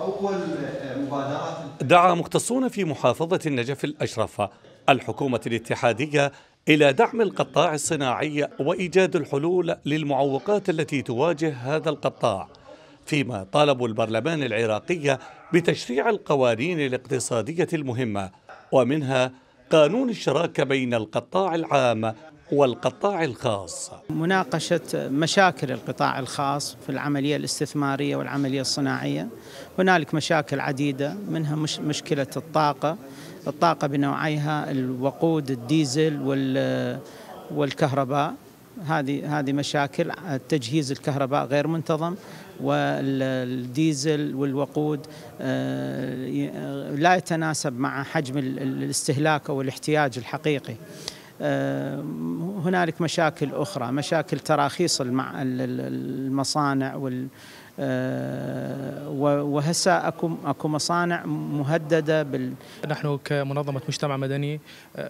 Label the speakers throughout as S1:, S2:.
S1: أول مبادرات
S2: دعا مختصون في محافظة النجف الأشرف الحكومة الاتحادية إلى دعم القطاع الصناعي وإيجاد الحلول للمعوقات التي تواجه هذا القطاع فيما طالبوا البرلمان العراقي بتشريع القوانين الاقتصادية المهمة ومنها قانون الشراكة بين القطاع العام والقطاع الخاص
S3: مناقشة مشاكل القطاع الخاص في العملية الاستثمارية والعملية الصناعية هنالك مشاكل عديدة منها مش مشكلة الطاقة الطاقة بنوعيها الوقود الديزل وال والكهرباء هذه هذه مشاكل تجهيز الكهرباء غير منتظم والديزل والوقود آه، لا يتناسب مع حجم الاستهلاك او الاحتياج الحقيقي. آه، هنالك مشاكل اخرى، مشاكل تراخيص المصانع وال آه، وهسا
S4: اكو اكو مصانع مهدده بال نحن كمنظمه مجتمع مدني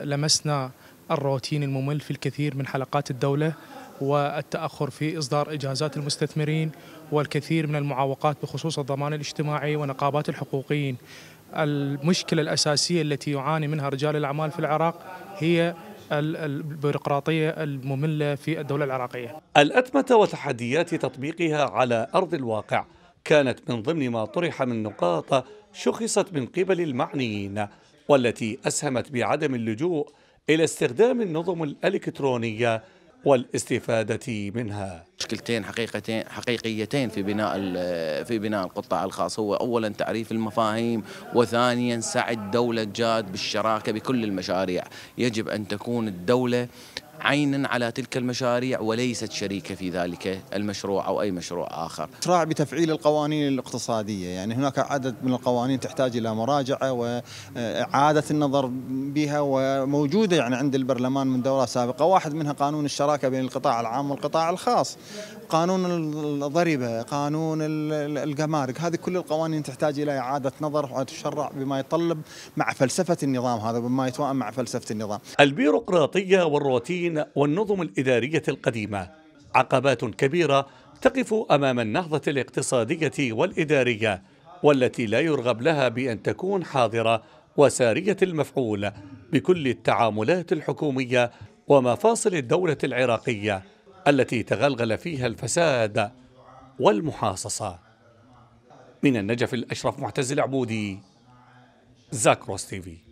S4: لمسنا الروتين الممل في الكثير من حلقات الدولة والتأخر في إصدار إجازات المستثمرين والكثير من المعوقات بخصوص الضمان الاجتماعي ونقابات الحقوقيين المشكلة الأساسية التي يعاني منها رجال الأعمال في العراق هي البيروقراطية المملة في الدولة العراقية
S2: الأتمة وتحديات تطبيقها على أرض الواقع كانت من ضمن ما طرح من نقاط شخصت من قبل المعنيين والتي أسهمت بعدم اللجوء إلى استخدام النظم الإلكترونية والاستفادة منها مشكلتين حقيقتين حقيقيتين في بناء في بناء القطاع الخاص هو
S5: اولا تعريف المفاهيم وثانيا سعي الدوله الجاد بالشراكه بكل المشاريع يجب ان تكون الدوله عينا على تلك المشاريع وليست شريكة في ذلك المشروع أو أي مشروع آخر
S1: اسرع بتفعيل القوانين الاقتصادية يعني هناك عدد من القوانين تحتاج إلى مراجعة وإعادة النظر بها وموجودة يعني عند البرلمان من دورة سابقة واحد منها قانون الشراكة بين القطاع العام والقطاع الخاص قانون الضريبة قانون الجمارك هذه كل القوانين تحتاج إلى إعادة نظر وتشرع بما يتطلب مع فلسفة النظام هذا بما يتوائم مع فلسفة النظام
S2: البيروقراطية والروتين السياسيين والنظم الإدارية القديمة عقبات كبيرة تقف أمام النهضة الاقتصادية والإدارية والتي لا يرغب لها بأن تكون حاضرة وسارية المفعول بكل التعاملات الحكومية ومفاصل الدولة العراقية التي تغلغل فيها الفساد والمحاصصة من النجف الأشرف معتز العبودي زاكروس تيفي